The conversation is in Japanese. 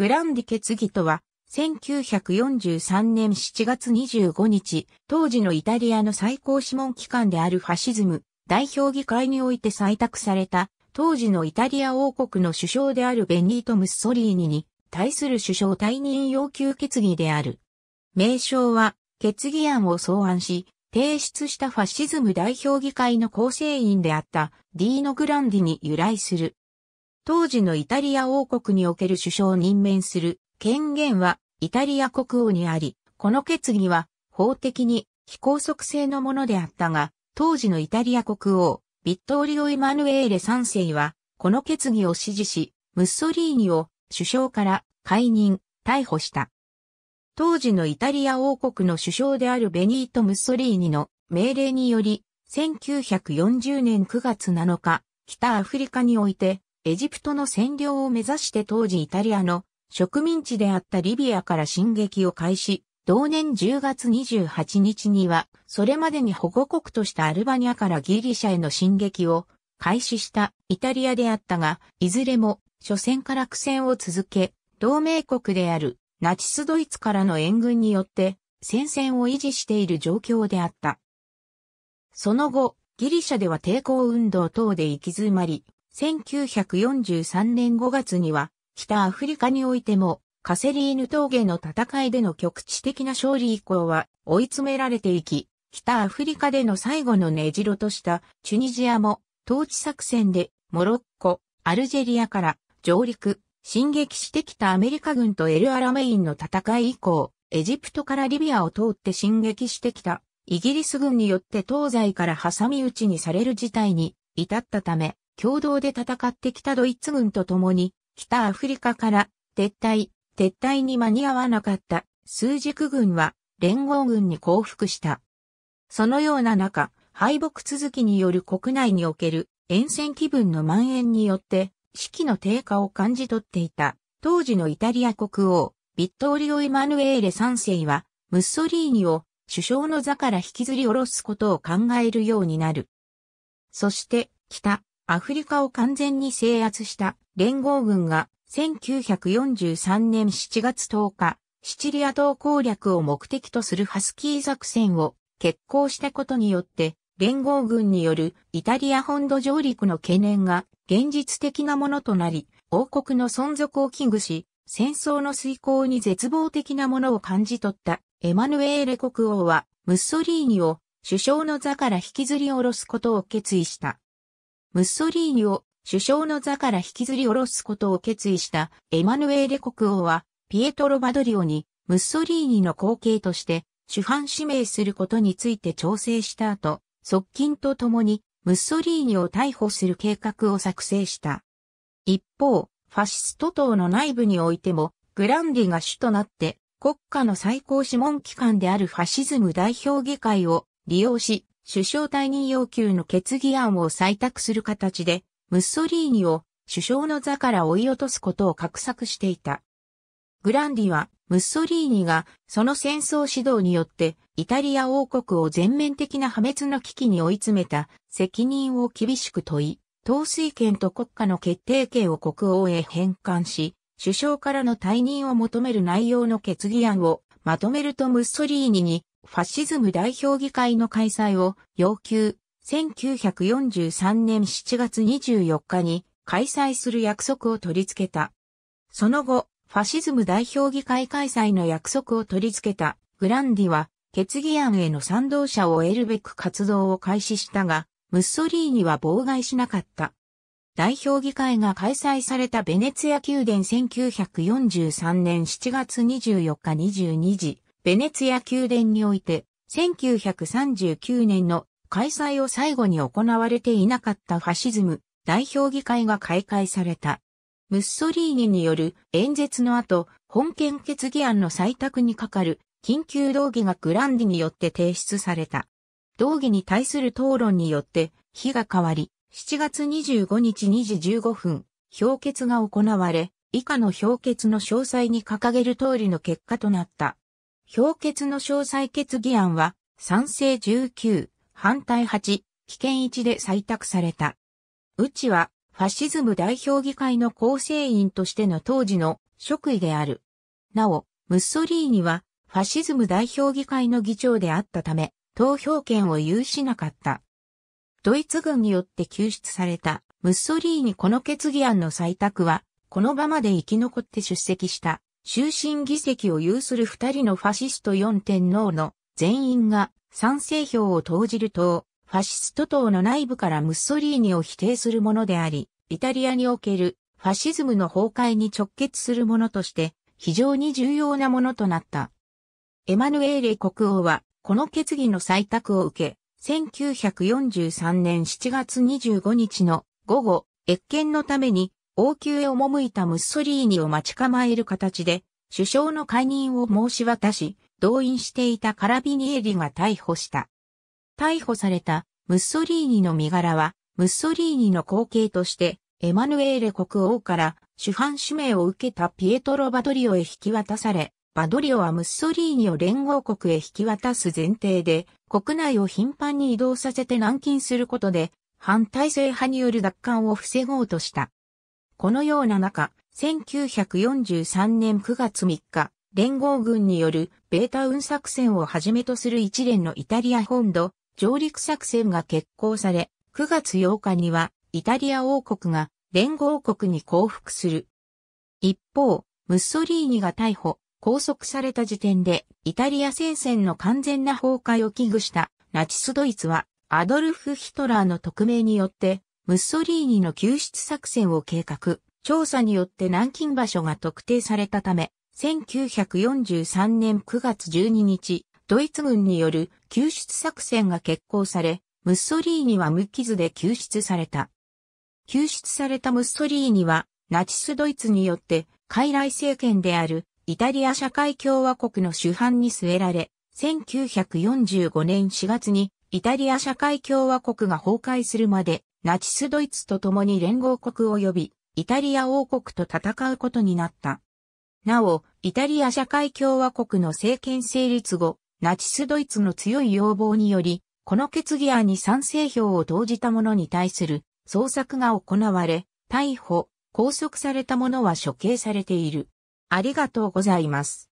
グランディ決議とは、1943年7月25日、当時のイタリアの最高諮問機関であるファシズム代表議会において採択された、当時のイタリア王国の首相であるベニート・ムッソリーニに対する首相退任要求決議である。名称は、決議案を草案し、提出したファシズム代表議会の構成員であったディーノ・グランディに由来する。当時のイタリア王国における首相を任命する権限はイタリア国王にあり、この決議は法的に非拘束性のものであったが、当時のイタリア国王、ビットーリオ・イマヌエーレ3世は、この決議を支持し、ムッソリーニを首相から解任、逮捕した。当時のイタリア王国の首相であるベニート・ムッソリーニの命令により、1940年9月7日、北アフリカにおいて、エジプトの占領を目指して当時イタリアの植民地であったリビアから進撃を開始、同年10月28日には、それまでに保護国としたアルバニアからギリシャへの進撃を開始したイタリアであったが、いずれも、初戦から苦戦を続け、同盟国であるナチスドイツからの援軍によって戦線を維持している状況であった。その後、ギリシャでは抵抗運動等で行き詰まり、1943年5月には、北アフリカにおいても、カセリーヌ峠の戦いでの局地的な勝利以降は追い詰められていき、北アフリカでの最後の根城としたチュニジアも統治作戦でモロッコ、アルジェリアから上陸、進撃してきたアメリカ軍とエル・アラメインの戦い以降、エジプトからリビアを通って進撃してきたイギリス軍によって東西から挟み撃ちにされる事態に至ったため、共同で戦ってきたドイツ軍と共に、北アフリカから撤退、撤退に間に合わなかった数軸軍は連合軍に降伏した。そのような中、敗北続きによる国内における沿線気分の蔓延によって、士気の低下を感じ取っていた、当時のイタリア国王、ビットオリオ・イマヌエーレ3世は、ムッソリーニを首相の座から引きずり下ろすことを考えるようになる。そして、北、アフリカを完全に制圧した連合軍が1943年7月10日、シチリア島攻略を目的とするハスキー作戦を決行したことによって、連合軍によるイタリア本土上陸の懸念が現実的なものとなり、王国の存続を危惧し、戦争の遂行に絶望的なものを感じ取ったエマヌエーレ国王はムッソリーニを首相の座から引きずり下ろすことを決意した。ムッソリーニを首相の座から引きずり下ろすことを決意したエマヌエーレ国王はピエトロ・バドリオにムッソリーニの後継として主犯指名することについて調整した後、側近と共にムッソリーニを逮捕する計画を作成した。一方、ファシスト党の内部においても、グランディが主となって国家の最高諮問機関であるファシズム代表議会を利用し、首相退任要求の決議案を採択する形で、ムッソリーニを首相の座から追い落とすことを画策していた。グランディは、ムッソリーニがその戦争指導によってイタリア王国を全面的な破滅の危機に追い詰めた責任を厳しく問い、統帥権と国家の決定権を国王へ返還し、首相からの退任を求める内容の決議案をまとめるとムッソリーニにファシズム代表議会の開催を要求、1943年7月24日に開催する約束を取り付けた。その後、ファシズム代表議会開催の約束を取り付けたグランディは決議案への賛同者を得るべく活動を開始したが、ムッソリーニは妨害しなかった。代表議会が開催されたベネツィア宮殿1943年7月24日22時、ベネツィア宮殿において、1939年の開催を最後に行われていなかったファシズム代表議会が開会された。ムッソリーニによる演説の後、本件決議案の採択にかかる緊急動議がグランディによって提出された。動議に対する討論によって日が変わり、7月25日2時15分、評決が行われ、以下の評決の詳細に掲げる通りの結果となった。評決の詳細決議案は、賛成19、反対8、危険1で採択された。うちは、ファシズム代表議会の構成員としての当時の職位である。なお、ムッソリーニは、ファシズム代表議会の議長であったため、投票権を有しなかった。ドイツ軍によって救出されたムッソリーニこの決議案の採択は、この場まで生き残って出席した終身議席を有する二人のファシスト四天皇の全員が賛成票を投じる党、ファシスト党の内部からムッソリーニを否定するものであり、イタリアにおけるファシズムの崩壊に直結するものとして非常に重要なものとなった。エマヌエーレ国王はこの決議の採択を受け、1943年7月25日の午後、越見のために王宮へ赴いたムッソリーニを待ち構える形で、首相の解任を申し渡し、動員していたカラビニエリが逮捕した。逮捕されたムッソリーニの身柄は、ムッソリーニの後継として、エマヌエーレ国王から主犯指名を受けたピエトロ・バドリオへ引き渡され、バドリオはムッソリーニを連合国へ引き渡す前提で、国内を頻繁に移動させて軟禁することで、反体制派による奪還を防ごうとした。このような中、1943年9月3日、連合軍によるベータウン作戦をはじめとする一連のイタリア本土上陸作戦が決行され、9月8日にはイタリア王国が連合国に降伏する。一方、ムッソリーニが逮捕、拘束された時点でイタリア戦線の完全な崩壊を危惧したナチスドイツはアドルフ・ヒトラーの匿名によってムッソリーニの救出作戦を計画、調査によって南京場所が特定されたため、1943年9月12日、ドイツ軍による救出作戦が決行され、ムッソリーニは無傷で救出された。救出されたムッソリーニは、ナチスドイツによって、傀儡政権であるイタリア社会共和国の主犯に据えられ、1945年4月にイタリア社会共和国が崩壊するまでナチスドイツと共に連合国及びイタリア王国と戦うことになった。なお、イタリア社会共和国の政権成立後、ナチスドイツの強い要望により、この決議案に賛成票を投じた者に対する捜索が行われ、逮捕、拘束された者は処刑されている。ありがとうございます。